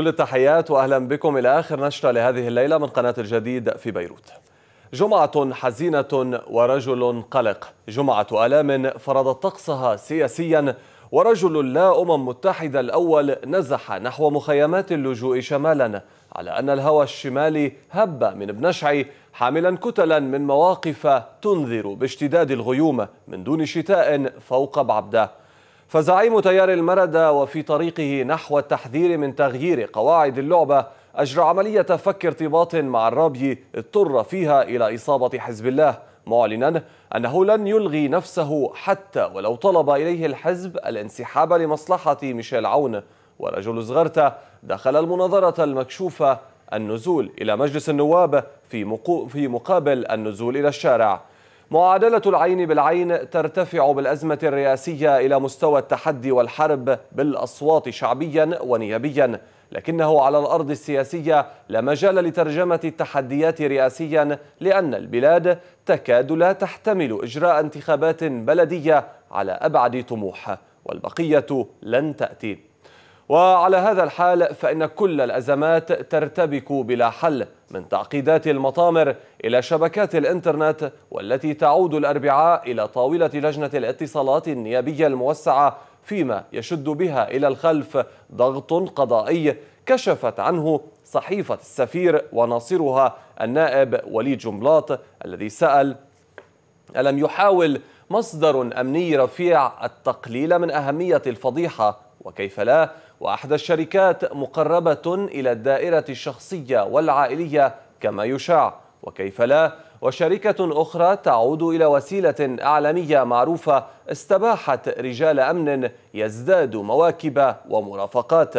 كل التحيات وأهلا بكم إلى آخر نشرة لهذه الليلة من قناة الجديد في بيروت جمعة حزينة ورجل قلق جمعة ألام فرضت طقسها سياسيا ورجل لا أمم متحدة الأول نزح نحو مخيمات اللجوء شمالا على أن الهوى الشمالي هب من بنشعي حاملا كتلا من مواقف تنذر باشتداد الغيوم من دون شتاء فوق بعبده فزعيم تيار المردة وفي طريقه نحو التحذير من تغيير قواعد اللعبة أجرى عملية فك ارتباط مع الرابي اضطر فيها إلى إصابة حزب الله معلنا أنه لن يلغي نفسه حتى ولو طلب إليه الحزب الانسحاب لمصلحة ميشيل عون ورجل زغرتا دخل المناظرة المكشوفة النزول إلى مجلس النواب في مقابل النزول إلى الشارع معادلة العين بالعين ترتفع بالأزمة الرئاسية إلى مستوى التحدي والحرب بالأصوات شعبيا ونيابيا لكنه على الأرض السياسية لا مجال لترجمة التحديات رئاسيا لأن البلاد تكاد لا تحتمل إجراء انتخابات بلدية على أبعد طموح والبقية لن تأتي وعلى هذا الحال فإن كل الأزمات ترتبك بلا حل من تعقيدات المطامر إلى شبكات الإنترنت والتي تعود الأربعاء إلى طاولة لجنة الاتصالات النيابية الموسعة فيما يشد بها إلى الخلف ضغط قضائي كشفت عنه صحيفة السفير وناصرها النائب وليد جملاط الذي سأل ألم يحاول مصدر أمني رفيع التقليل من أهمية الفضيحة وكيف لا وأحدى الشركات مقربة إلى الدائرة الشخصية والعائلية كما يشاع وكيف لا وشركة أخرى تعود إلى وسيلة أعلامية معروفة استباحت رجال أمن يزداد مواكب ومرافقات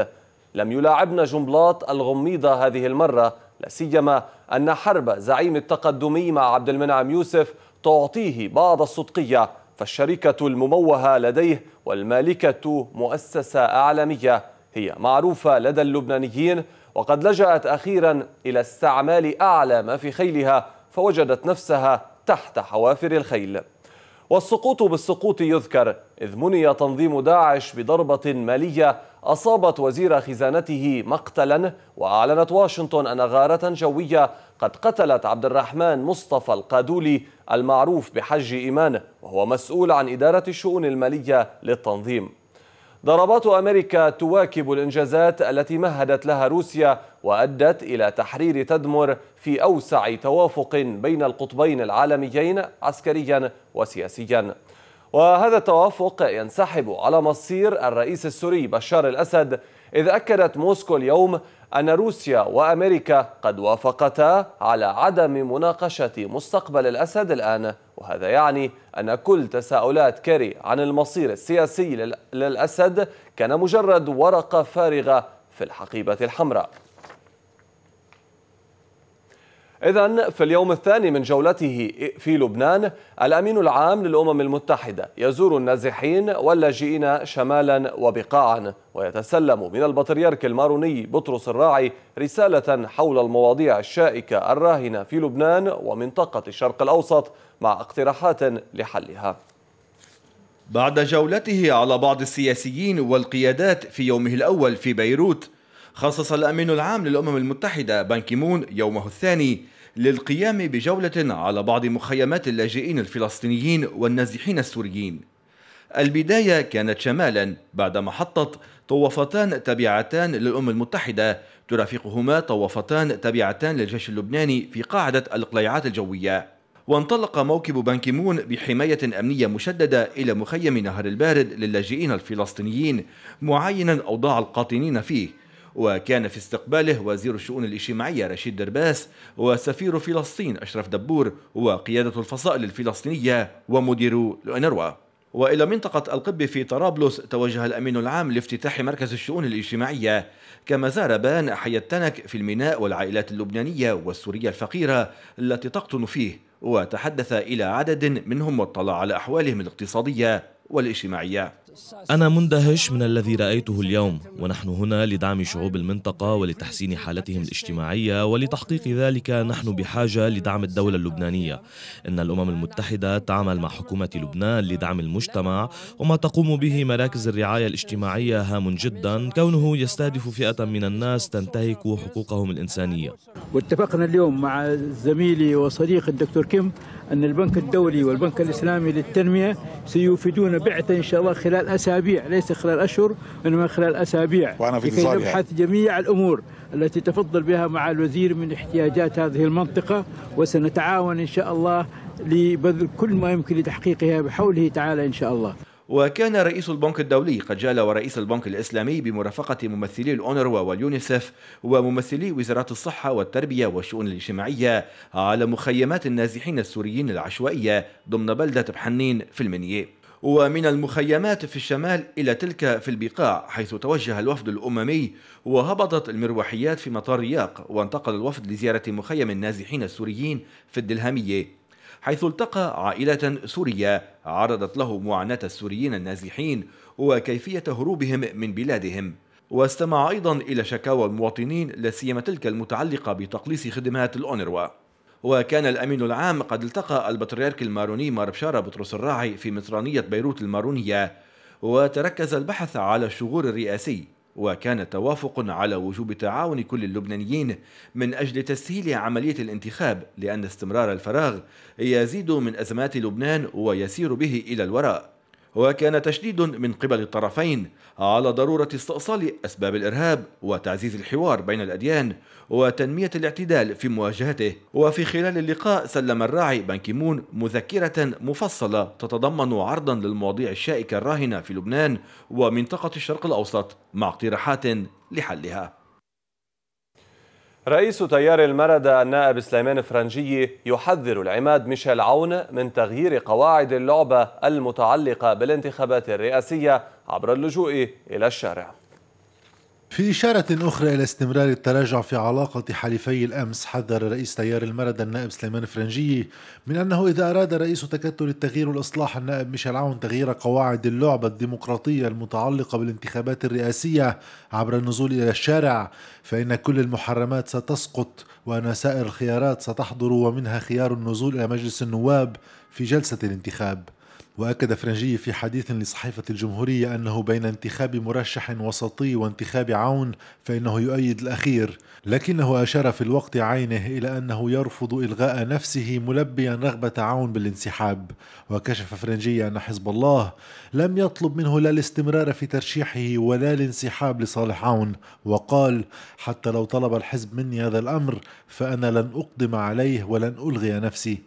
لم يلاعبن جملات الغميضة هذه المرة لا سيما أن حرب زعيم التقدمي مع عبد المنعم يوسف تعطيه بعض الصدقية فالشركة المموهة لديه والمالكة مؤسسة أعلامية هي معروفة لدى اللبنانيين وقد لجأت أخيرا إلى استعمال أعلى ما في خيلها فوجدت نفسها تحت حوافر الخيل والسقوط بالسقوط يذكر إذ مني تنظيم داعش بضربة مالية أصابت وزير خزانته مقتلا وأعلنت واشنطن أن غارة جوية قد قتلت عبد الرحمن مصطفى القادولي المعروف بحج إيمان وهو مسؤول عن إدارة الشؤون المالية للتنظيم ضربات أمريكا تواكب الإنجازات التي مهدت لها روسيا وأدت إلى تحرير تدمر في أوسع توافق بين القطبين العالميين عسكريا وسياسيا وهذا التوافق ينسحب على مصير الرئيس السوري بشار الأسد إذ أكدت موسكو اليوم أن روسيا وأمريكا قد وافقتا على عدم مناقشة مستقبل الأسد الآن وهذا يعني أن كل تساؤلات كيري عن المصير السياسي للأسد كان مجرد ورقة فارغة في الحقيبة الحمراء إذا في اليوم الثاني من جولته في لبنان الأمين العام للأمم المتحدة يزور النازحين واللاجئين شمالا وبقاعا ويتسلم من البطريرك الماروني بطرس الراعي رسالة حول المواضيع الشائكة الراهنة في لبنان ومنطقة الشرق الأوسط مع اقتراحات لحلها بعد جولته على بعض السياسيين والقيادات في يومه الأول في بيروت خصص الأمين العام للأمم المتحدة بانكيمون يومه الثاني للقيام بجولة على بعض مخيمات اللاجئين الفلسطينيين والنازحين السوريين البداية كانت شمالا بعد محطة طوفتان تبعتان للأمم المتحدة ترافقهما طوفتان تبعتان للجيش اللبناني في قاعدة القليعات الجوية وانطلق موكب بانكيمون بحماية أمنية مشددة إلى مخيم نهر البارد للاجئين الفلسطينيين معينا أوضاع القاطنين فيه وكان في استقباله وزير الشؤون الاجتماعية رشيد درباس وسفير فلسطين أشرف دبور وقيادة الفصائل الفلسطينية ومدير الأنروا وإلى منطقة القب في طرابلس توجه الأمين العام لافتتاح مركز الشؤون الاجتماعية كما زار بان حي التنك في الميناء والعائلات اللبنانية والسورية الفقيرة التي تقطن فيه وتحدث إلى عدد منهم واطلع على أحوالهم الاقتصادية والاجتماعية أنا مندهش من الذي رأيته اليوم ونحن هنا لدعم شعوب المنطقة ولتحسين حالتهم الاجتماعية ولتحقيق ذلك نحن بحاجة لدعم الدولة اللبنانية إن الأمم المتحدة تعمل مع حكومة لبنان لدعم المجتمع وما تقوم به مراكز الرعاية الاجتماعية هام جدا كونه يستهدف فئة من الناس تنتهك حقوقهم الإنسانية واتفقنا اليوم مع زميلي وصديقي الدكتور كيم أن البنك الدولي والبنك الإسلامي للتنمية سيوفدون بعثة إن شاء الله خلال أسابيع ليس خلال أشهر إنما خلال أسابيع وأنا في لكي نبحث يعني. جميع الأمور التي تفضل بها مع الوزير من احتياجات هذه المنطقة وسنتعاون إن شاء الله لبذل كل ما يمكن لتحقيقها بحوله تعالى إن شاء الله وكان رئيس البنك الدولي قد جال ورئيس البنك الإسلامي بمرافقة ممثلي الأونروا واليونيسف وممثلي وزارات الصحة والتربية والشؤون الاجتماعية على مخيمات النازحين السوريين العشوائية ضمن بلدة بحنين في المنيا ومن المخيمات في الشمال إلى تلك في البقاع حيث توجه الوفد الأممي وهبطت المروحيات في مطار رياق وانتقل الوفد لزيارة مخيم النازحين السوريين في الدلهمية حيث التقى عائلة سورية عرضت له معاناة السوريين النازحين وكيفية هروبهم من بلادهم واستمع أيضا إلى شكاوى المواطنين لا سيما تلك المتعلقة بتقليص خدمات الأونروا وكان الأمين العام قد التقى البطريرك الماروني ماربشارة بطرس الراعي في مصرانية بيروت المارونية وتركز البحث على الشغور الرئاسي وكان توافق على وجوب تعاون كل اللبنانيين من أجل تسهيل عملية الانتخاب لأن استمرار الفراغ يزيد من أزمات لبنان ويسير به إلى الوراء وكان تشديد من قبل الطرفين على ضرورة استئصال أسباب الإرهاب وتعزيز الحوار بين الأديان وتنمية الاعتدال في مواجهته وفي خلال اللقاء سلم الراعي بانكيمون مذكرة مفصلة تتضمن عرضا للمواضيع الشائكة الراهنة في لبنان ومنطقة الشرق الأوسط مع اقتراحات لحلها رئيس تيار المردة النائب سليمان فرنجي يحذر العماد ميشيل عون من تغيير قواعد اللعبة المتعلقة بالانتخابات الرئاسية عبر اللجوء إلى الشارع في إشارة أخرى إلى استمرار التراجع في علاقة حليفي الأمس حذر رئيس تيار المرد النائب سليمان فرنجي من أنه إذا أراد رئيس تكتل التغيير والإصلاح النائب ميشيل عون تغيير قواعد اللعبة الديمقراطية المتعلقة بالانتخابات الرئاسية عبر النزول إلى الشارع فإن كل المحرمات ستسقط وأن سائر الخيارات ستحضر ومنها خيار النزول إلى مجلس النواب في جلسة الانتخاب وأكد فرنجي في حديث لصحيفة الجمهورية أنه بين انتخاب مرشح وسطي وانتخاب عون فإنه يؤيد الأخير لكنه أشار في الوقت عينه إلى أنه يرفض إلغاء نفسه ملبيا رغبة عون بالانسحاب وكشف فرنجي أن حزب الله لم يطلب منه لا الاستمرار في ترشيحه ولا الانسحاب لصالح عون وقال حتى لو طلب الحزب مني هذا الأمر فأنا لن أقدم عليه ولن ألغي نفسي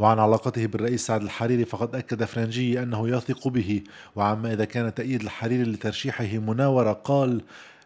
وعن علاقته بالرئيس سعد الحريري فقد أكد فرنجي أنه يثق به وعما إذا كان تأييد الحريري لترشيحه مناورة قال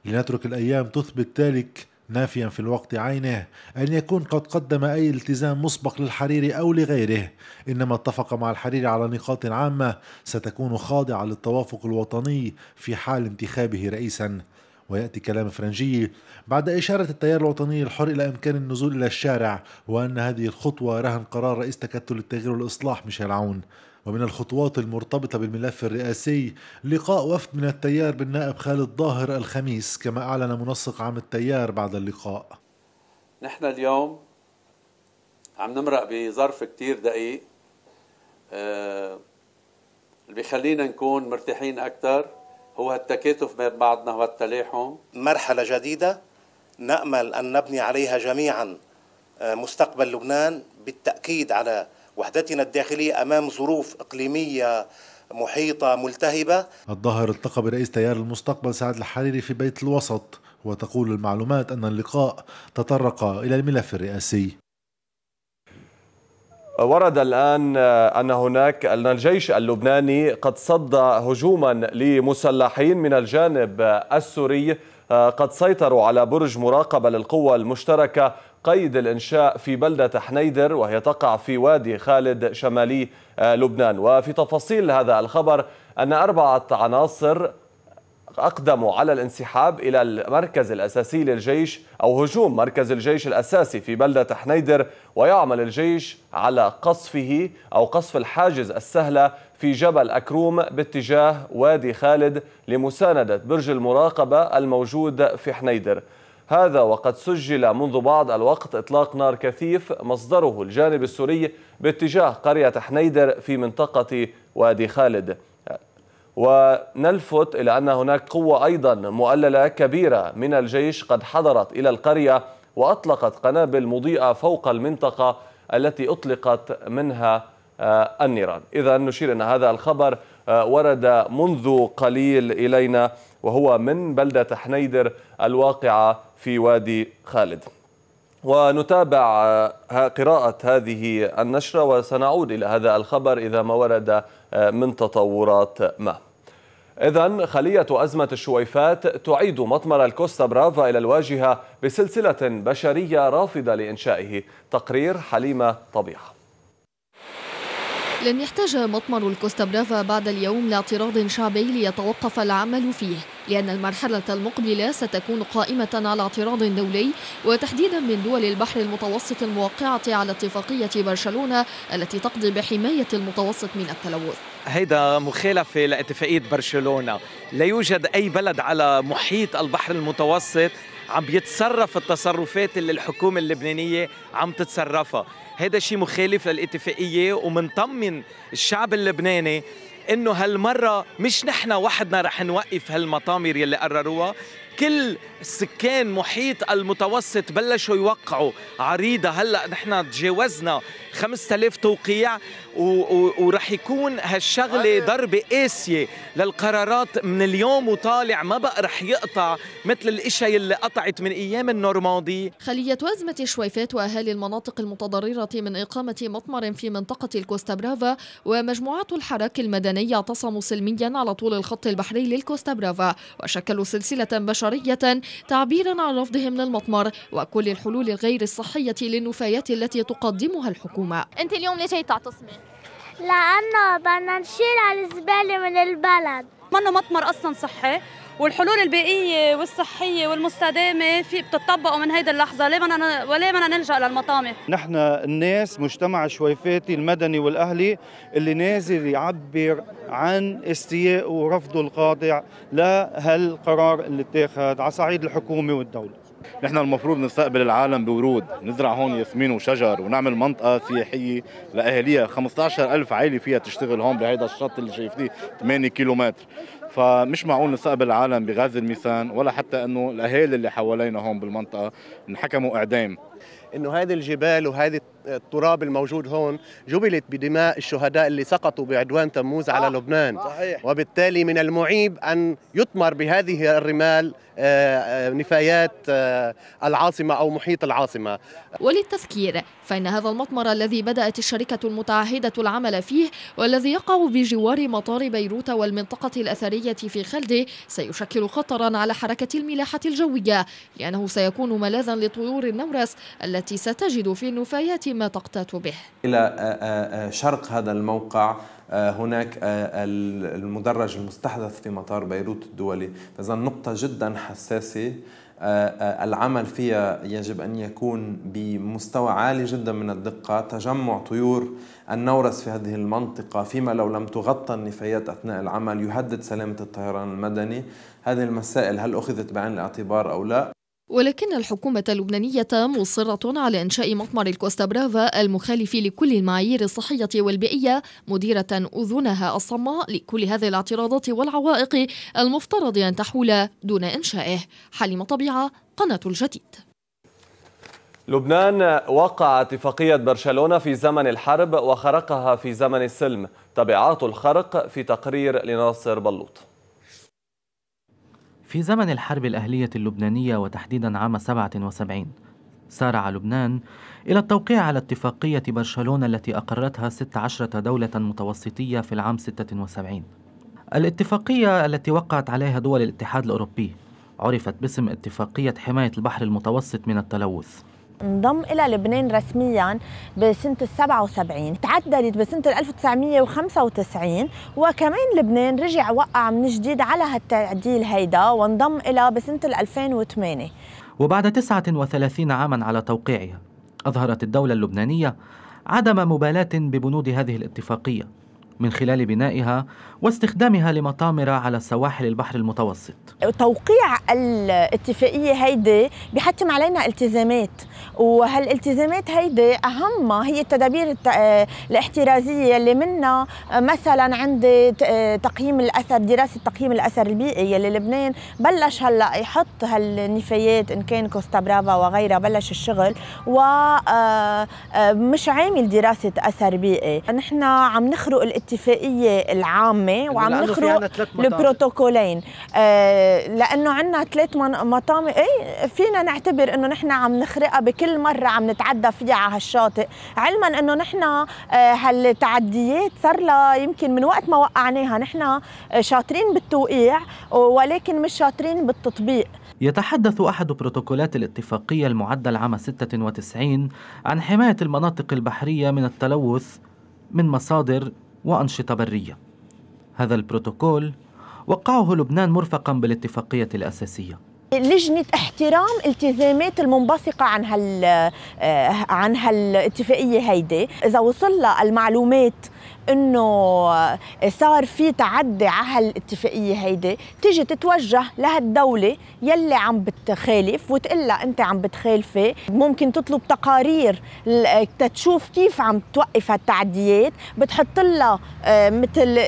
لنترك الأيام تثبت ذلك نافيا في الوقت عينه أن يكون قد قدم أي التزام مسبق للحريري أو لغيره إنما اتفق مع الحريري على نقاط عامة ستكون خاضعة للتوافق الوطني في حال انتخابه رئيسا ويأتي كلام فرنجي بعد إشارة التيار الوطني الحر إلى إمكان النزول إلى الشارع وأن هذه الخطوة رهن قرار رئيس تكتل التغيير والإصلاح ميشيل عون ومن الخطوات المرتبطة بالملف الرئاسي لقاء وفد من التيار بالنائب خالد ظاهر الخميس كما أعلن منسق عام التيار بعد اللقاء نحن اليوم عم نمرق بظرف كتير دقيق أه اللي بيخلينا نكون مرتاحين أكثر هو التكاتف بين بعضنا والتلاحم مرحلة جديدة نأمل أن نبني عليها جميعا آه، مستقبل لبنان بالتأكيد على وحدتنا الداخلية أمام ظروف إقليمية محيطة ملتهبة الظاهر التقى برئيس تيار المستقبل سعد الحريري في بيت الوسط وتقول المعلومات أن اللقاء تطرق إلى الملف الرئاسي ورد الآن آه، أن هناك أن الجيش اللبناني قد صد هجوما لمسلحين من الجانب آه، السوري آه، قد سيطروا على برج مراقبة للقوة المشتركة قيد الإنشاء في بلدة حنيدر وهي تقع في وادي خالد شمالي لبنان وفي تفاصيل هذا الخبر أن أربعة عناصر أقدموا على الانسحاب إلى المركز الأساسي للجيش أو هجوم مركز الجيش الأساسي في بلدة حنيدر ويعمل الجيش على قصفه أو قصف الحاجز السهلة في جبل أكروم باتجاه وادي خالد لمساندة برج المراقبة الموجود في حنيدر هذا وقد سجل منذ بعض الوقت إطلاق نار كثيف مصدره الجانب السوري باتجاه قرية حنيدر في منطقة وادي خالد ونلفت إلى أن هناك قوة أيضا مؤللة كبيرة من الجيش قد حضرت إلى القرية وأطلقت قنابل مضيئة فوق المنطقة التي أطلقت منها آه، النيران إذا نشير أن هذا الخبر آه، ورد منذ قليل إلينا وهو من بلدة حنيدر الواقعة في وادي خالد ونتابع آه، قراءة هذه النشرة وسنعود إلى هذا الخبر إذا ما ورد من تطورات ما إذا خلية أزمة الشويفات تعيد مطمر الكوستا برافا إلى الواجهة بسلسلة بشرية رافضة لإنشائه تقرير حليمة طبيعة لن يحتاج مطمر الكوستا برافا بعد اليوم لاعتراض شعبي ليتوقف العمل فيه لأن المرحلة المقبلة ستكون قائمة على اعتراض دولي وتحديدا من دول البحر المتوسط الموقعة على اتفاقية برشلونة التي تقضي بحماية المتوسط من التلوث هيدا مخالفة لاتفاقية برشلونة لا يوجد أي بلد على محيط البحر المتوسط عم بيتصرف التصرفات اللي الحكومة اللبنانية عم تتصرفها هذا شيء مخالف للاتفاقية ومنطمن الشعب اللبناني انه هالمره مش نحن وحدنا رح نوقف هالمطامر يلي قرروها كل سكان محيط المتوسط بلشوا يوقعوا عريضه هلا نحن تجاوزنا 5000 توقيع ورح يكون هالشغله أيوة. ضربه قاسيه للقرارات من اليوم وطالع ما بقى رح يقطع مثل الاشي اللي قطعت من ايام النورماندي خليه ازمه شويفات واهالي المناطق المتضرره من اقامه مطمر في منطقه الكوستا برافا ومجموعات الحراك المدني اعتصموا سلميا على طول الخط البحري للكوستا برافا وشكلوا سلسله بشر بشرية تعبيرا عن رفضهم للمطمر وكل الحلول الغير الصحية للنفايات التي تقدمها الحكومة أنت اليوم ليش تعتصمي؟ لأنه بدنا نشيل الزبالة من البلد منه مطمر أصلا صحي والحلول البيئيه والصحيه والمستدامه في بتطبقوا من هيدي اللحظه ليه بدنا ولا بدنا نلجا للمطامع نحن الناس مجتمع شويفاتي المدني والاهلي اللي نازل يعبر عن استيائه ورفضه القاطع لهالقرار اللي اتاخذ على صعيد الحكومه والدوله نحن المفروض نستقبل العالم بورود نزرع هون ياسمين وشجر ونعمل منطقة سياحية لاهاليها 15 ألف عائلة فيها تشتغل هون بهيدا الشط اللي شايفينه 8 كيلومتر فمش معقول نستقبل العالم بغاز الميثان ولا حتى انه الاهالي اللي حوالينا هون بالمنطقه انحكموا اعدام انه هذه الجبال وهذه التراب الموجود هون جبلت بدماء الشهداء اللي سقطوا بعدوان تموز على آه، لبنان صحيح. وبالتالي من المعيب ان يطمر بهذه الرمال آه، آه، نفايات آه، العاصمة أو محيط العاصمة وللتذكير فإن هذا المطمر الذي بدأت الشركة المتعهدة العمل فيه والذي يقع بجوار مطار بيروت والمنطقة الأثرية في خلده سيشكل خطرا على حركة الملاحة الجوية لأنه سيكون ملاذا لطيور النورس التي ستجد في النفايات ما تقتات به إلى شرق هذا الموقع آه، هناك آه، المدرج المستحدث في مطار بيروت الدولي إذا نقطة جدا حساسة آه، العمل فيها يجب أن يكون بمستوى عالي جدا من الدقة تجمع طيور النورس في هذه المنطقة فيما لو لم تغطى النفايات أثناء العمل يهدد سلامة الطيران المدني هذه المسائل هل أخذت بعين الاعتبار أو لا ولكن الحكومة اللبنانية مصرة على إنشاء مطمر الكوستا برافا المخالف لكل المعايير الصحية والبيئية مديرة أذنها الصماء لكل هذه الاعتراضات والعوائق المفترض أن تحول دون إنشائه حليمة طبيعة قناة الجديد لبنان وقع اتفاقية برشلونة في زمن الحرب وخرقها في زمن السلم تبعات الخرق في تقرير لناصر بلوط في زمن الحرب الأهلية اللبنانية وتحديدا عام 77 سارع لبنان إلى التوقيع على اتفاقية برشلونة التي أقرتها 16 دولة متوسطية في العام 76 الاتفاقية التي وقعت عليها دول الاتحاد الأوروبي عرفت باسم اتفاقية حماية البحر المتوسط من التلوث انضم إلى لبنان رسميا بسنة ال 77 تعدلت بسنة 1995 وكمان لبنان رجع وقع من جديد على هالتعديل هيدا وانضم إلى بسنة 2008 وبعد 39 عاما على توقيعها أظهرت الدولة اللبنانية عدم مبالاة ببنود هذه الاتفاقية من خلال بنائها واستخدامها لمطامرة على سواحل البحر المتوسط توقيع الاتفاقية هيدي بيحتم علينا التزامات وهالالتزامات هيدي أهمها هي التدابير آه، الاحترازية اللي منها آه، مثلا عندي آه، تقييم الأثر دراسة تقييم الأثر البيئي يلي لبنان بلش هلا يحط هالنفايات إن كان كوستا برافا وغيرها بلش الشغل ومش عامل دراسة أثر بيئي نحن عم نخرق الاتفاقيه العامه وعم نخرق البروتوكولين آه لانه عندنا ثلاث مطامع اي فينا نعتبر انه نحن عم نخرقها بكل مره عم نتعدى فيها على هالشاطئ علما انه نحن آه هالتعديات صار لها يمكن من وقت ما وقعناها نحن آه، شاطرين بالتوقيع ولكن مش شاطرين بالتطبيق يتحدث أحد بروتوكولات الاتفاقية المعدل عام 96 عن حماية المناطق البحرية من التلوث من مصادر وأنشطة برية هذا البروتوكول وقعه لبنان مرفقا بالاتفاقية الأساسية لجنة احترام التزامات المنبثقة عن هال آه، عن هالاتفاقية هيدي إذا وصل لها المعلومات انه صار في تعدي على هالاتفاقيه هيدي تيجي تتوجه لهالدوله يلي عم بتخالف وتقول انت عم بتخالفي ممكن تطلب تقارير تتشوف كيف عم توقف هالتعديات بتحط لها آه، مثل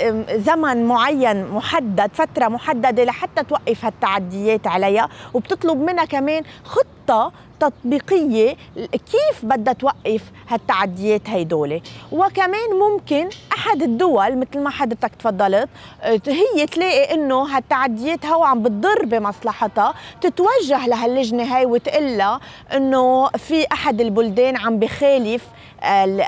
زمن معين محدد فتره محدده لحتى توقف هالتعديات عليها وبتطلب منها كمان خطه تطبيقية كيف بدها توقف هالتعديات هيدول وكمان ممكن أحد الدول مثل ما حضرتك تفضلت هي تلاقي إنه هالتعديات هو عم بتضر بمصلحتها تتوجه لهاللجنة هاي وتقلا إنه في أحد البلدان عم بخالف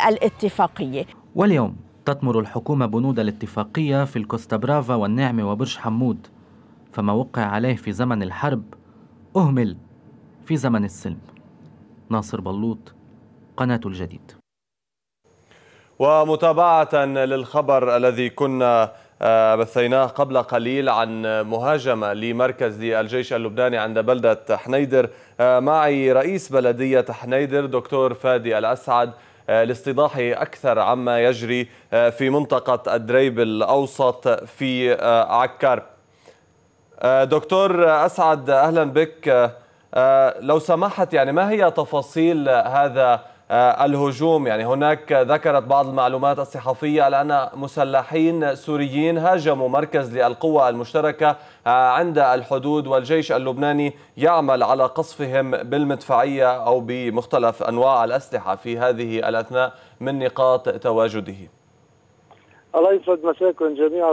الاتفاقية واليوم تطمر الحكومة بنود الاتفاقية في الكوستا برافا والنعمة وبرج حمود فما وقع عليه في زمن الحرب أهمل في زمن السلم ناصر بلوط قناة الجديد ومتابعة للخبر الذي كنا آه، بثيناه قبل قليل عن مهاجمة لمركز الجيش اللبناني عند بلدة حنيدر آه، معي رئيس بلدية حنيدر دكتور فادي الأسعد آه، لاستيضاح أكثر عما يجري في منطقة الدريب الأوسط في عكار دكتور أسعد أهلا بك آه، لو سمحت يعني ما هي تفاصيل هذا آه، الهجوم يعني هناك ذكرت بعض المعلومات الصحفية على أن مسلحين سوريين هاجموا مركز للقوى المشتركة آه، عند الحدود والجيش اللبناني يعمل على قصفهم بالمدفعية أو بمختلف أنواع الأسلحة في هذه الأثناء من نقاط تواجده الله يسعد مساكم جميعا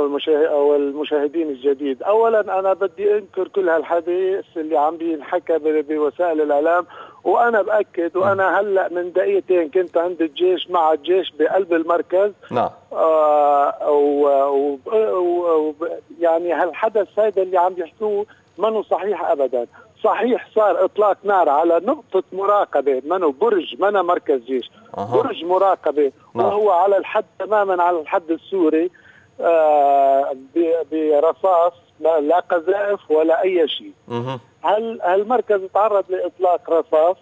والمشاهدين الجديد اولا انا بدي انكر كل هالحديث اللي عم بينحكى بوسائل الاعلام وانا باكد نعم. وانا هلا من دقيقتين كنت عند الجيش مع الجيش بقلب المركز نعم آه و, و, و, و يعني هالحدث هذا اللي عم يحكوه منه صحيح ابدا صحيح صار اطلاق نار على نقطه مراقبه منو برج منا مركز جيش أه. برج مراقبه نعم. وهو على الحد تماما على الحد السوري آه برصاص لا, لا قذائف ولا اي شيء أه. هل المركز تعرض لاطلاق رصاص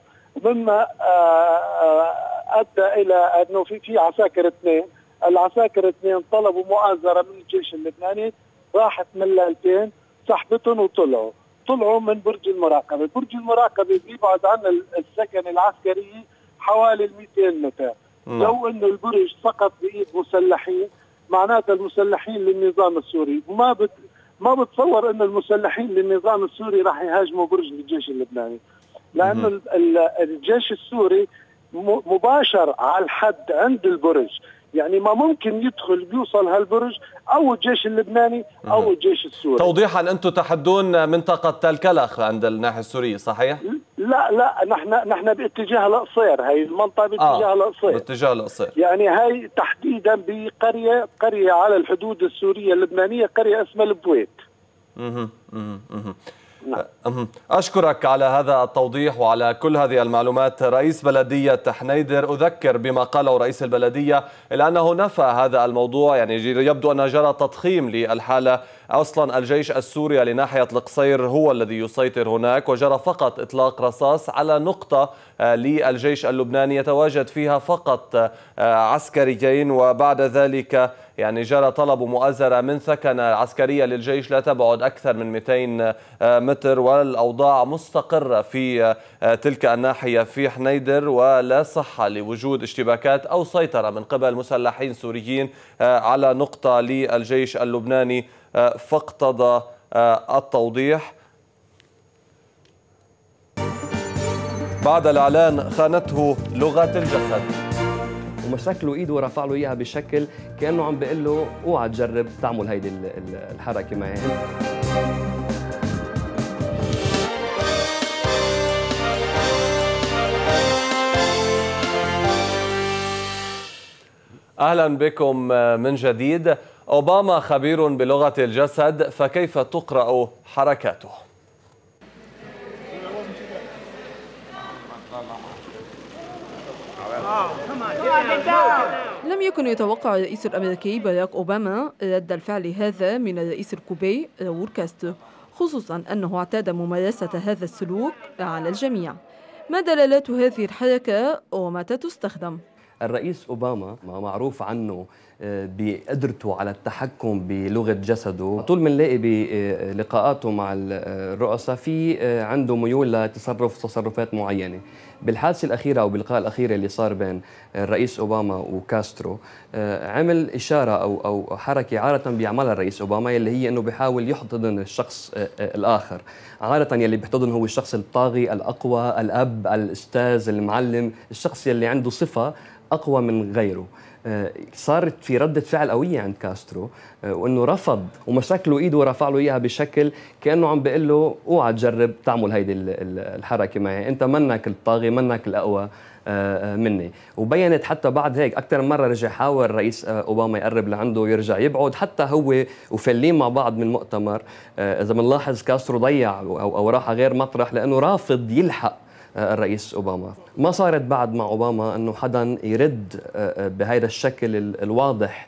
مما آه،, آه ادى الى انه في في عساكر اثنين العساكر اثنين طلبوا مؤازره من الجيش اللبناني راحت من ليلتين سحبتهم وطلعوا طلعوا من برج المراقبه، برج المراقبه بيبعد عن السكن العسكري حوالي 200 متر، نعم. لو انه البرج سقط بايد مسلحين معناتها المسلحين للنظام السوري، ما بت ما بتصور انه المسلحين للنظام السوري راح يهاجموا برج الجيش اللبناني، لانه الجيش السوري مباشر على الحد عند البرج يعني ما ممكن يدخل بيوصل هالبرج او الجيش اللبناني او الجيش السوري توضيحا انتم تحدون منطقه تل كلخ عند الناحيه السوريه صحيح؟ لا لا نحن نحن باتجاه القصير هي المنطقه باتجاه آه، القصير آه باتجاه القصير يعني هاي تحديدا بقريه قريه على الحدود السوريه اللبنانيه قريه اسمها البويت اها اها اها نعم. أشكرك على هذا التوضيح وعلى كل هذه المعلومات رئيس بلدية حنيدر أذكر بما قاله رئيس البلدية إلا أنه نفى هذا الموضوع يعني يبدو أن جرى تضخيم للحالة أصلا الجيش السوري لناحية القصير هو الذي يسيطر هناك وجرى فقط إطلاق رصاص على نقطة آه، للجيش اللبناني يتواجد فيها فقط آه، عسكريين وبعد ذلك يعني جرى طلب مؤازرة من ثكنة عسكرية للجيش لا تبعد أكثر من 200 آه، متر والأوضاع مستقرة في تلك الناحية في حنيدر ولا صحة لوجود اشتباكات أو سيطرة من قبل مسلحين سوريين على نقطة للجيش اللبناني آه، فاقتضى آه، التوضيح بعد الإعلان خانته لغة الجسد ومسك له ايده ورفع له اياها بشكل كانه عم بقول له اوعى تجرب تعمل هيدي الحركه معي اهلا بكم آه، من جديد أوباما خبير بلغة الجسد فكيف تقرأ حركاته لم يكن يتوقع الرئيس الأمريكي باراك أوباما رد الفعل هذا من الرئيس الكوبي راول كاسترو خصوصا أنه اعتاد ممارسة هذا السلوك على الجميع ما دلالات هذه الحركة ومتى تستخدم؟ الرئيس أوباما ما معروف عنه بقدرته على التحكم بلغه جسده طول ما نلاقي بلقاءاته مع الرؤساء في آه، عنده ميول لتصرف تصرفات معينه بالحادثه الاخيره او باللقاء الاخير اللي صار بين الرئيس اوباما وكاسترو آه، عمل اشاره او او حركه عاده بيعملها الرئيس اوباما اللي هي انه بيحاول يحتضن الشخص آه، الاخر عاده يلي بيحتضن هو الشخص الطاغي الاقوى الاب الاستاذ المعلم الشخص يلي عنده صفه اقوى من غيره آه، صارت في ردة فعل قوية عند كاسترو آه، وانه رفض ومسك له ايده ورفع له اياها بشكل كانه عم بيقول له اوعى تجرب تعمل هيدي الحركة معي انت منك الطاغي منك الاقوى آه، مني وبينت حتى بعد هيك اكثر من مره رجع حاول رئيس اوباما يقرب لعنده ويرجع يبعد حتى هو وفلين مع بعض من مؤتمر اذا بنلاحظ كاسترو ضيع او او راح غير مطرح لانه رافض يلحق الرئيس اوباما ما صارت بعد مع اوباما انه حدا يرد آه، آه، بهذا الشكل الواضح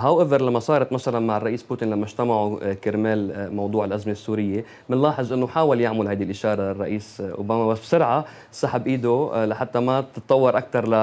هاو ايفر لما صارت مثلا مع الرئيس بوتين لما اجتمعوا آه، كرمال آه، موضوع الازمه السوريه بنلاحظ انه حاول يعمل هذه الاشاره الرئيس اوباما بس بسرعه سحب ايده آه، لحتى ما تتطور اكثر ل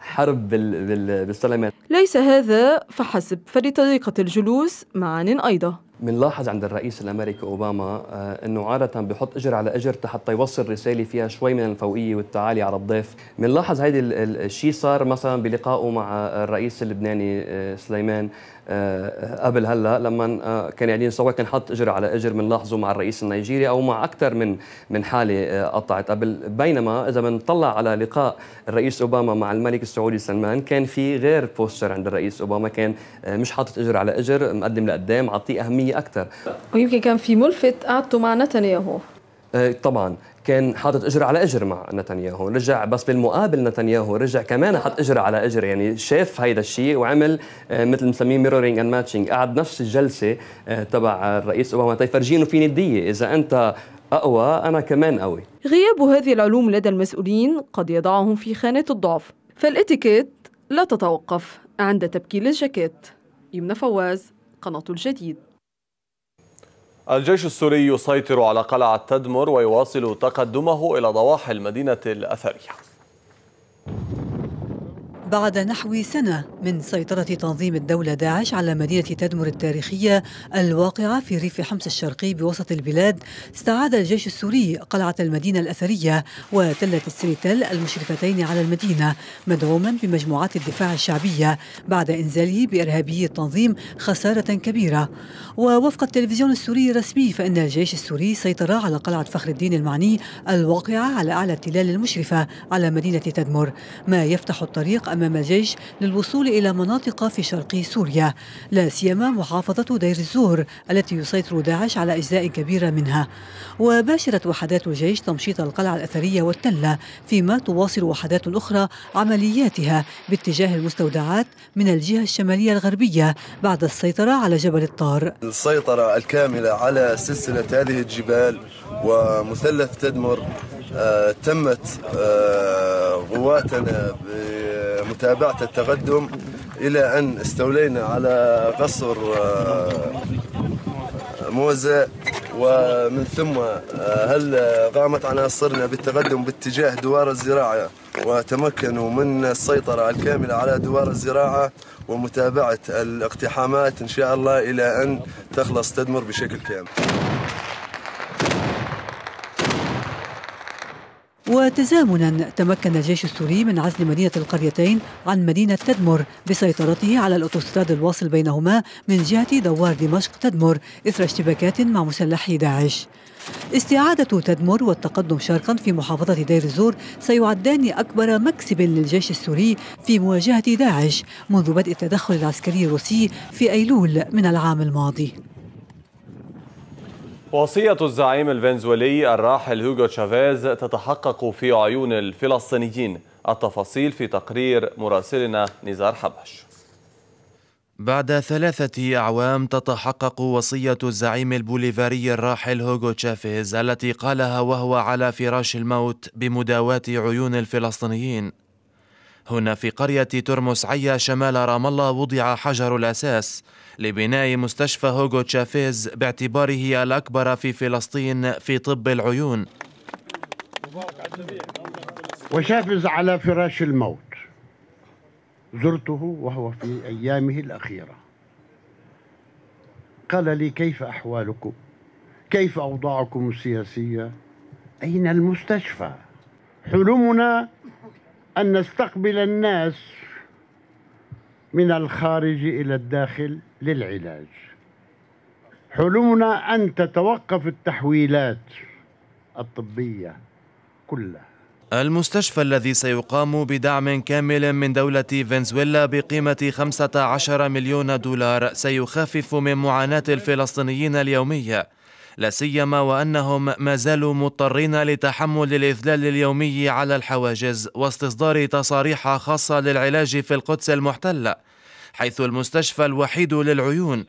حرب بالسلامات ليس هذا فحسب فلطريقه الجلوس معان ايضا بنلاحظ عند الرئيس الامريكي اوباما آه، انه عاده بحط اجر على اجر حتى يوصل رساله فيها شوي من الفوقيه والتعالي على الضيف بنلاحظ هيدي الشيء صار مثلا بلقائه مع الرئيس اللبناني آه، سليمان آه، قبل هلا لما آه، كان يعني سواء كان حط اجر على اجر بنلاحظه مع الرئيس النيجيري او مع اكثر من من حاله آه، قطعت قبل بينما اذا بنطلع على لقاء الرئيس اوباما مع الملك السعودي سلمان كان في غير بوستر عند الرئيس اوباما كان مش حاطط اجر على اجر مقدم لقدام عطيه اهميه اكثر ويمكن كان في ملفت قعدته مع نتنياهو طبعا كان حاطط اجر على اجر مع نتنياهو رجع بس بالمقابل نتنياهو رجع كمان حط اجر على اجر يعني شاف هيدا الشيء وعمل آه، مثل مسميه ميرورينج اند ماتشينج قعد نفس الجلسه آه، تبع الرئيس اوباما تيفرجينه طيب انه في نديه اذا انت اقوى انا كمان قوي غياب هذه العلوم لدى المسؤولين قد يضعهم في خانه الضعف فالاتيكيت لا تتوقف عند تبكيل الجاكيت يمنى فواز قناة الجديد الجيش السوري يسيطر على قلعة تدمر ويواصل تقدمه إلى ضواحي المدينة الأثرية بعد نحو سنة من سيطرة تنظيم الدولة داعش على مدينة تدمر التاريخية الواقعة في ريف حمص الشرقي بوسط البلاد استعاد الجيش السوري قلعة المدينة الأثرية وتلة السريتل المشرفتين على المدينة مدعوما بمجموعات الدفاع الشعبية بعد إنزاله بإرهابي التنظيم خسارة كبيرة ووفق التلفزيون السوري الرسمي فإن الجيش السوري سيطر على قلعة فخر الدين المعني الواقعة على أعلى التلال المشرفة على مدينة تدمر ما يفتح الطريق أمام الجيش للوصول إلى مناطق في شرق سوريا لا سيما محافظة دير الزور التي يسيطر داعش على أجزاء كبيرة منها وباشرت وحدات الجيش تمشيط القلعة الأثرية والتلة فيما تواصل وحدات أخرى عملياتها باتجاه المستودعات من الجهة الشمالية الغربية بعد السيطرة على جبل الطار السيطرة الكاملة على سلسلة هذه الجبال ومثلث تدمر آه، تمت قواتنا آه، بمتابعة التقدم إلى أن استولينا على قصر آه، موزة ومن ثم هل قامت عناصرنا بالتقدم باتجاه دوار الزراعة وتمكنوا من السيطرة الكاملة على دوار الزراعة ومتابعة الاقتحامات إن شاء الله إلى أن تخلص تدمر بشكل كامل وتزامنا تمكن الجيش السوري من عزل مدينة القريتين عن مدينة تدمر بسيطرته على الأوتوستراد الواصل بينهما من جهة دوار دمشق تدمر إثر اشتباكات مع مسلحي داعش استعادة تدمر والتقدم شرقا في محافظة دير الزور سيعدان أكبر مكسب للجيش السوري في مواجهة داعش منذ بدء التدخل العسكري الروسي في أيلول من العام الماضي وصية الزعيم الفنزويلي الراحل هوغو تشافيز تتحقق في عيون الفلسطينيين التفاصيل في تقرير مراسلنا نزار حبش بعد ثلاثة أعوام تتحقق وصية الزعيم البوليفاري الراحل هوغو تشافيز التي قالها وهو على فراش الموت بمداواة عيون الفلسطينيين هنا في قرية ترمس عيا شمال رام الله وضع حجر الأساس لبناء مستشفى هوغو تشافيز باعتباره الأكبر في فلسطين في طب العيون وشافز على فراش الموت زرته وهو في أيامه الأخيرة قال لي كيف أحوالكم كيف أوضاعكم السياسية أين المستشفى حلمنا أن نستقبل الناس من الخارج إلى الداخل للعلاج حلمنا أن تتوقف التحويلات الطبية كلها المستشفى الذي سيقام بدعم كامل من دولة فنزويلا بقيمة 15 مليون دولار سيخفف من معاناة الفلسطينيين اليومية لا سيما وانهم ما زالوا مضطرين لتحمل الاذلال اليومي على الحواجز واستصدار تصاريح خاصه للعلاج في القدس المحتله حيث المستشفى الوحيد للعيون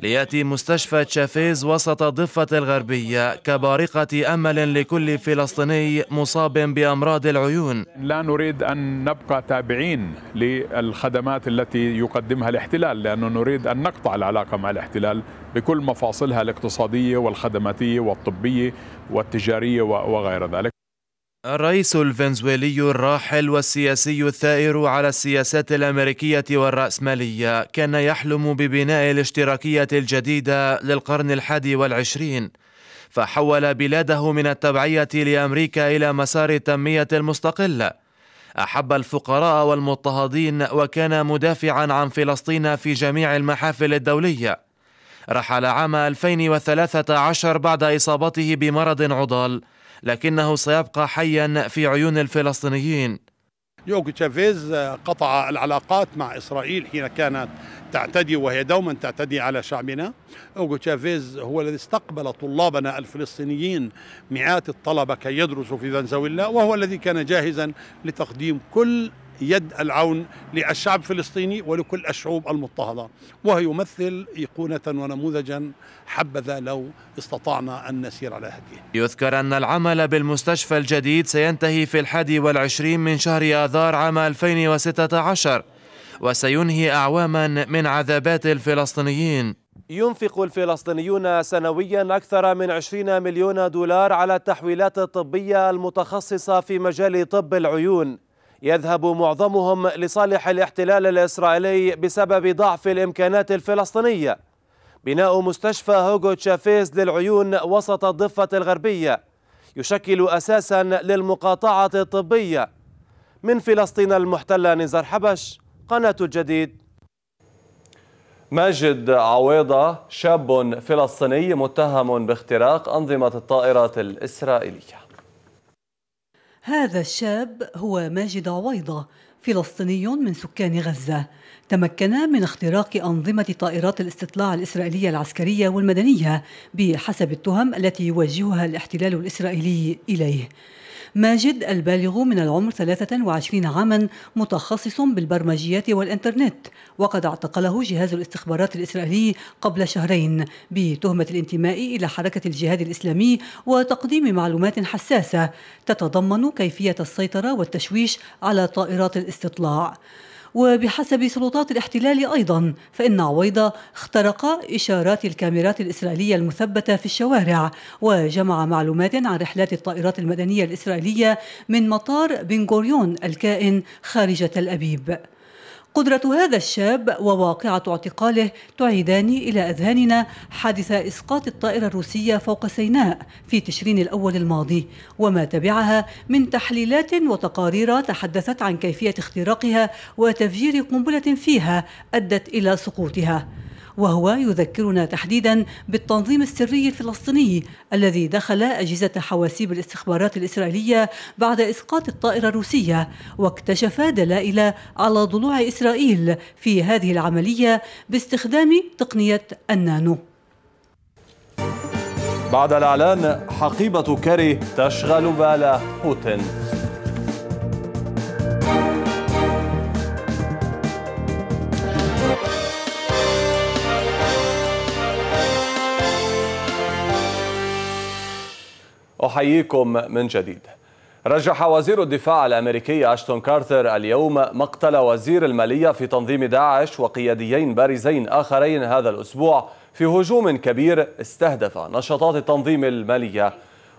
ليأتي مستشفى تشافيز وسط الضفه الغربية كبارقة أمل لكل فلسطيني مصاب بأمراض العيون لا نريد أن نبقى تابعين للخدمات التي يقدمها الاحتلال لأنه نريد أن نقطع العلاقة مع الاحتلال بكل مفاصلها الاقتصادية والخدماتية والطبية والتجارية وغير ذلك الرئيس الفنزويلي الراحل والسياسي الثائر على السياسات الأمريكية والرأسمالية كان يحلم ببناء الاشتراكية الجديدة للقرن الحادي والعشرين فحول بلاده من التبعية لأمريكا إلى مسار التنمية المستقلة أحب الفقراء والمضطهدين وكان مدافعا عن فلسطين في جميع المحافل الدولية رحل عام 2013 بعد إصابته بمرض عضال لكنه سيبقى حيا في عيون الفلسطينيين يوغو تشافيز قطع العلاقات مع إسرائيل حين كانت تعتدي وهي دوما تعتدي على شعبنا يوغو تشافيز هو الذي استقبل طلابنا الفلسطينيين مئات الطلبة كي يدرسوا في فنزويلا وهو الذي كان جاهزا لتقديم كل يد العون للشعب الفلسطيني ولكل الشعوب المضطهدة وهو يمثل أيقونة ونموذجا حبذا لو استطعنا أن نسير على هديه يذكر أن العمل بالمستشفى الجديد سينتهي في الحادي والعشرين من شهر آذار عام 2016 وسينهي أعواما من عذابات الفلسطينيين ينفق الفلسطينيون سنويا أكثر من 20 مليون دولار على التحويلات الطبية المتخصصة في مجال طب العيون يذهب معظمهم لصالح الاحتلال الإسرائيلي بسبب ضعف الإمكانات الفلسطينية بناء مستشفى هوغو تشافيز للعيون وسط الضفة الغربية يشكل أساسا للمقاطعة الطبية من فلسطين المحتلة نزار حبش قناة الجديد ماجد عويضة شاب فلسطيني متهم باختراق أنظمة الطائرات الإسرائيلية هذا الشاب هو ماجد عويضة فلسطيني من سكان غزة تمكن من اختراق أنظمة طائرات الاستطلاع الإسرائيلية العسكرية والمدنية بحسب التهم التي يوجهها الاحتلال الإسرائيلي إليه ماجد البالغ من العمر 23 عاما متخصص بالبرمجيات والإنترنت وقد اعتقله جهاز الاستخبارات الإسرائيلي قبل شهرين بتهمة الانتماء إلى حركة الجهاد الإسلامي وتقديم معلومات حساسة تتضمن كيفية السيطرة والتشويش على طائرات الاستطلاع وبحسب سلطات الاحتلال أيضا فإن عويضة اخترق إشارات الكاميرات الإسرائيلية المثبتة في الشوارع وجمع معلومات عن رحلات الطائرات المدنية الإسرائيلية من مطار بن غوريون الكائن خارج تل أبيب قدرة هذا الشاب وواقعة اعتقاله تعيدان إلى أذهاننا حادث إسقاط الطائرة الروسية فوق سيناء في تشرين الأول الماضي وما تبعها من تحليلات وتقارير تحدثت عن كيفية اختراقها وتفجير قنبلة فيها أدت إلى سقوطها وهو يذكرنا تحديدا بالتنظيم السري الفلسطيني الذي دخل أجهزة حواسيب الاستخبارات الإسرائيلية بعد إسقاط الطائرة الروسية واكتشف دلائل على ضلوع إسرائيل في هذه العملية باستخدام تقنية النانو بعد الإعلان حقيبة كاري تشغل بال بوتين أحييكم من جديد رجح وزير الدفاع الأمريكي أشتون كارتر اليوم مقتل وزير المالية في تنظيم داعش وقياديين بارزين آخرين هذا الأسبوع في هجوم كبير استهدف نشاطات التنظيم المالية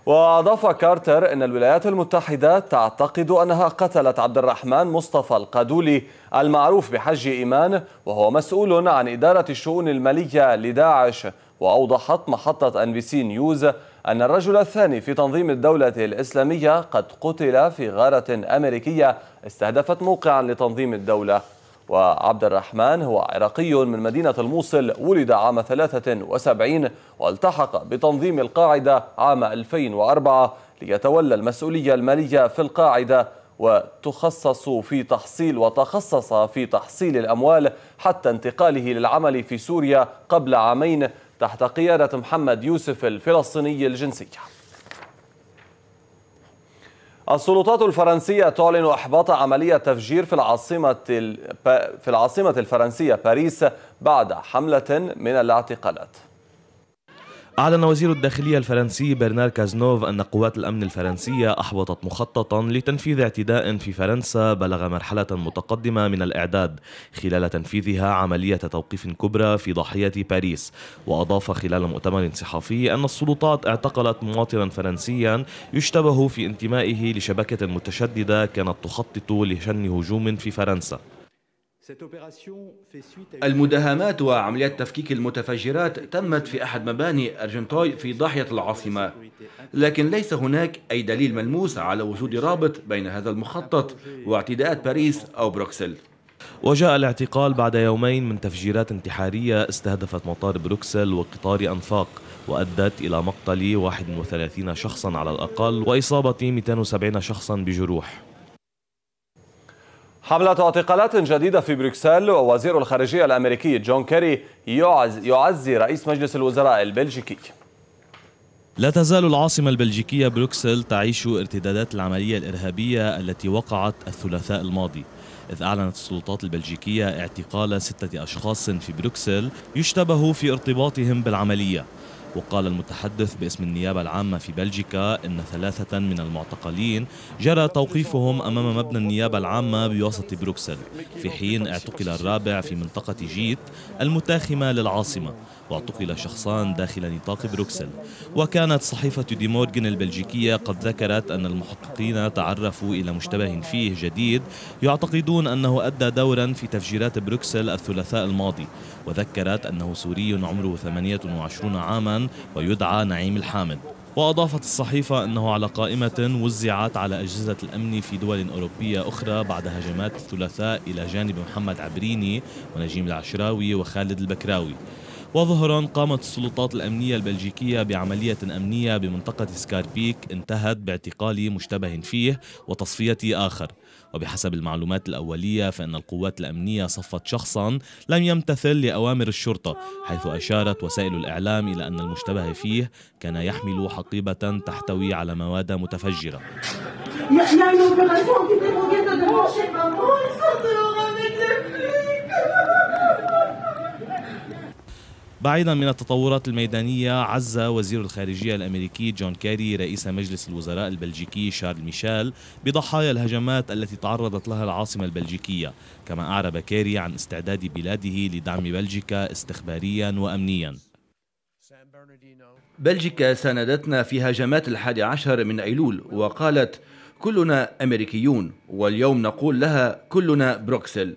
وأضاف كارتر أن الولايات المتحدة تعتقد أنها قتلت عبد الرحمن مصطفى القادولي المعروف بحج إيمان وهو مسؤول عن إدارة الشؤون المالية لداعش وأوضحت محطة أن بي سي نيوز أن الرجل الثاني في تنظيم الدولة الإسلامية قد قتل في غارة أمريكية استهدفت موقعا لتنظيم الدولة وعبد الرحمن هو عراقي من مدينة الموصل ولد عام 73 والتحق بتنظيم القاعدة عام 2004 ليتولى المسؤولية المالية في القاعدة وتخصص في تحصيل وتخصص في تحصيل الأموال حتى انتقاله للعمل في سوريا قبل عامين تحت قيادة محمد يوسف الفلسطيني الجنسية السلطات الفرنسية تعلن إحباط عملية تفجير في العاصمة في العاصمة الفرنسية باريس بعد حملة من الاعتقالات أعلن وزير الداخلية الفرنسي برنار كازنوف أن قوات الأمن الفرنسية أحبطت مخططا لتنفيذ اعتداء في فرنسا بلغ مرحلة متقدمة من الإعداد خلال تنفيذها عملية توقيف كبرى في ضاحية باريس وأضاف خلال مؤتمر صحفي أن السلطات اعتقلت مواطنا فرنسيا يشتبه في انتمائه لشبكة متشددة كانت تخطط لشن هجوم في فرنسا المداهمات وعمليات تفكيك المتفجرات تمت في أحد مباني أرجنتاي في ضاحية العاصمة لكن ليس هناك أي دليل ملموس على وجود رابط بين هذا المخطط واعتداءات باريس أو بروكسل وجاء الاعتقال بعد يومين من تفجيرات انتحارية استهدفت مطار بروكسل وقطار أنفاق وأدت إلى مقتل 31 شخصا على الأقل وإصابة 270 شخصا بجروح حملة اعتقالات جديدة في بروكسل ووزير الخارجية الأمريكي جون كيري يعزي رئيس مجلس الوزراء البلجيكي لا تزال العاصمة البلجيكية بروكسل تعيش ارتدادات العملية الإرهابية التي وقعت الثلاثاء الماضي إذ أعلنت السلطات البلجيكية اعتقال ستة أشخاص في بروكسل يشتبه في ارتباطهم بالعملية وقال المتحدث باسم النيابة العامة في بلجيكا إن ثلاثة من المعتقلين جرى توقيفهم أمام مبنى النيابة العامة بوسط بروكسل في حين اعتقل الرابع في منطقة جيت المتاخمة للعاصمة واعتقل شخصان داخل نطاق بروكسل وكانت صحيفة دي مورغن البلجيكية قد ذكرت أن المحققين تعرفوا إلى مشتبه فيه جديد يعتقدون أنه أدى دورا في تفجيرات بروكسل الثلاثاء الماضي وذكرت أنه سوري عمره 28 عاما ويدعى نعيم الحامد وأضافت الصحيفة أنه على قائمة وزعت على أجهزة الأمن في دول أوروبية أخرى بعد هجمات الثلاثاء إلى جانب محمد عبريني ونجيم العشراوي وخالد البكراوي وظهرا قامت السلطات الأمنية البلجيكية بعملية أمنية بمنطقة سكاربيك انتهت باعتقال مشتبه فيه وتصفية آخر وبحسب المعلومات الأولية فإن القوات الأمنية صفت شخصا لم يمتثل لأوامر الشرطة حيث أشارت وسائل الإعلام إلى أن المشتبه فيه كان يحمل حقيبة تحتوي على مواد متفجرة بعيدا من التطورات الميدانية عز وزير الخارجية الأمريكي جون كيري رئيس مجلس الوزراء البلجيكي شارل ميشيل بضحايا الهجمات التي تعرضت لها العاصمة البلجيكية كما أعرب كيري عن استعداد بلاده لدعم بلجيكا استخباريا وأمنيا بلجيكا ساندتنا في هجمات الحادي عشر من أيلول وقالت كلنا أمريكيون واليوم نقول لها كلنا بروكسل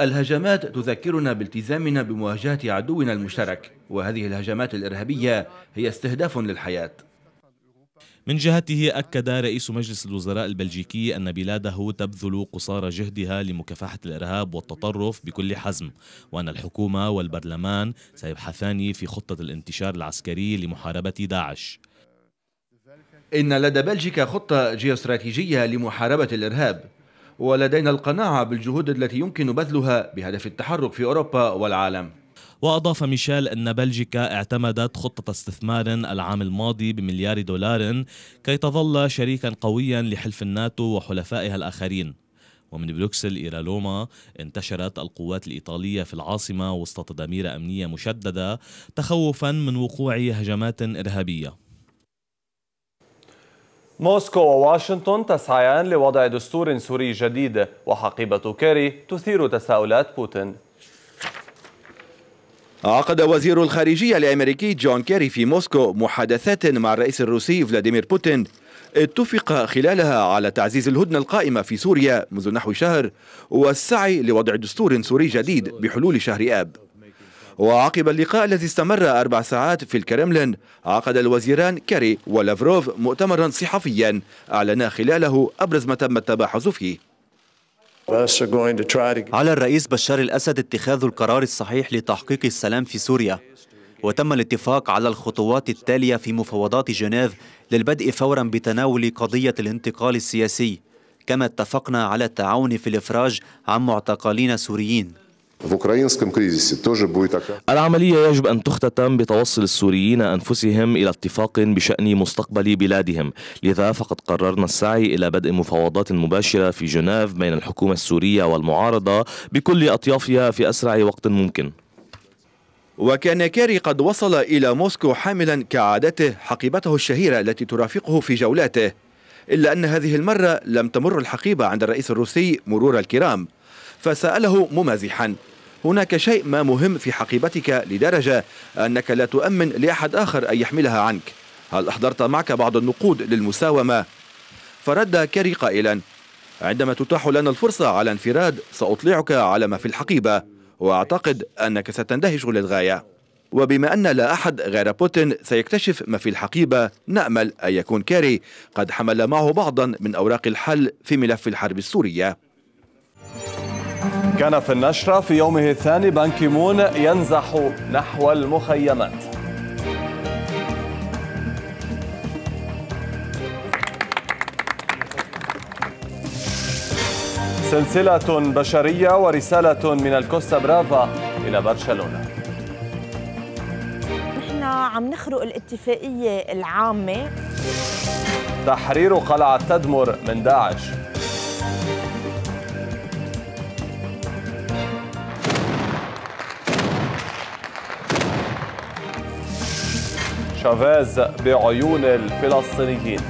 الهجمات تذكرنا بالتزامنا بمواجهة عدونا المشترك وهذه الهجمات الإرهابية هي استهداف للحياة من جهته أكد رئيس مجلس الوزراء البلجيكي أن بلاده تبذل قصارى جهدها لمكافحة الإرهاب والتطرف بكل حزم وأن الحكومة والبرلمان سيبحثان في خطة الانتشار العسكري لمحاربة داعش إن لدى بلجيكا خطة جيوستراتيجية لمحاربة الإرهاب ولدينا القناعة بالجهود التي يمكن بذلها بهدف التحرك في أوروبا والعالم وأضاف ميشيل أن بلجيكا اعتمدت خطة استثمار العام الماضي بمليار دولار كي تظل شريكا قويا لحلف الناتو وحلفائها الآخرين ومن بروكسل إلى لوما انتشرت القوات الإيطالية في العاصمة وسط تدامير أمنية مشددة تخوفا من وقوع هجمات إرهابية موسكو وواشنطن تسعيان لوضع دستور سوري جديد وحقيبة كيري تثير تساؤلات بوتين عقد وزير الخارجية الأمريكي جون كيري في موسكو محادثات مع الرئيس الروسي فلاديمير بوتين اتفق خلالها على تعزيز الهدنة القائمة في سوريا منذ نحو شهر والسعي لوضع دستور سوري جديد بحلول شهر آب وعقب اللقاء الذي استمر أربع ساعات في الكرملين عقد الوزيران كاري ولافروف مؤتمرا صحفيا أعلنا خلاله أبرز ما تم التباحث فيه على الرئيس بشار الأسد اتخاذ القرار الصحيح لتحقيق السلام في سوريا وتم الاتفاق على الخطوات التالية في مفاوضات جنيف للبدء فورا بتناول قضية الانتقال السياسي كما اتفقنا على التعاون في الإفراج عن معتقلين سوريين العملية يجب أن تختتم بتوصل السوريين أنفسهم إلى اتفاق بشأن مستقبل بلادهم لذا فقد قررنا السعي إلى بدء مفاوضات مباشرة في جنيف بين الحكومة السورية والمعارضة بكل أطيافها في أسرع وقت ممكن وكان كاري قد وصل إلى موسكو حاملا كعادته حقيبته الشهيرة التي ترافقه في جولاته إلا أن هذه المرة لم تمر الحقيبة عند الرئيس الروسي مرور الكرام فسأله ممازحا هناك شيء ما مهم في حقيبتك لدرجة أنك لا تؤمن لأحد آخر أن يحملها عنك هل أحضرت معك بعض النقود للمساومة؟ فرد كاري قائلا عندما تتاح لنا الفرصة على انفراد سأطلعك على ما في الحقيبة وأعتقد أنك ستندهش للغاية وبما أن لا أحد غير بوتين سيكتشف ما في الحقيبة نأمل أن يكون كاري قد حمل معه بعضا من أوراق الحل في ملف الحرب السورية كان في النشرة في يومه الثاني بانكيمون ينزح نحو المخيمات سلسلة بشرية ورسالة من الكوستا برافا إلى برشلونة نحن عم نخرق الاتفاقية العامة تحرير قلعة تدمر من داعش شافيز بعيون الفلسطينيين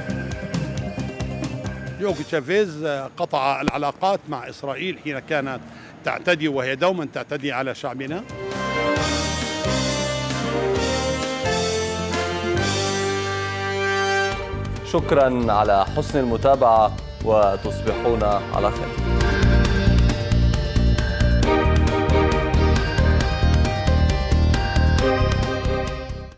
ديوغو شافيز قطع العلاقات مع إسرائيل حين كانت تعتدي وهي دوما تعتدي على شعبنا شكرا على حسن المتابعة وتصبحون على خير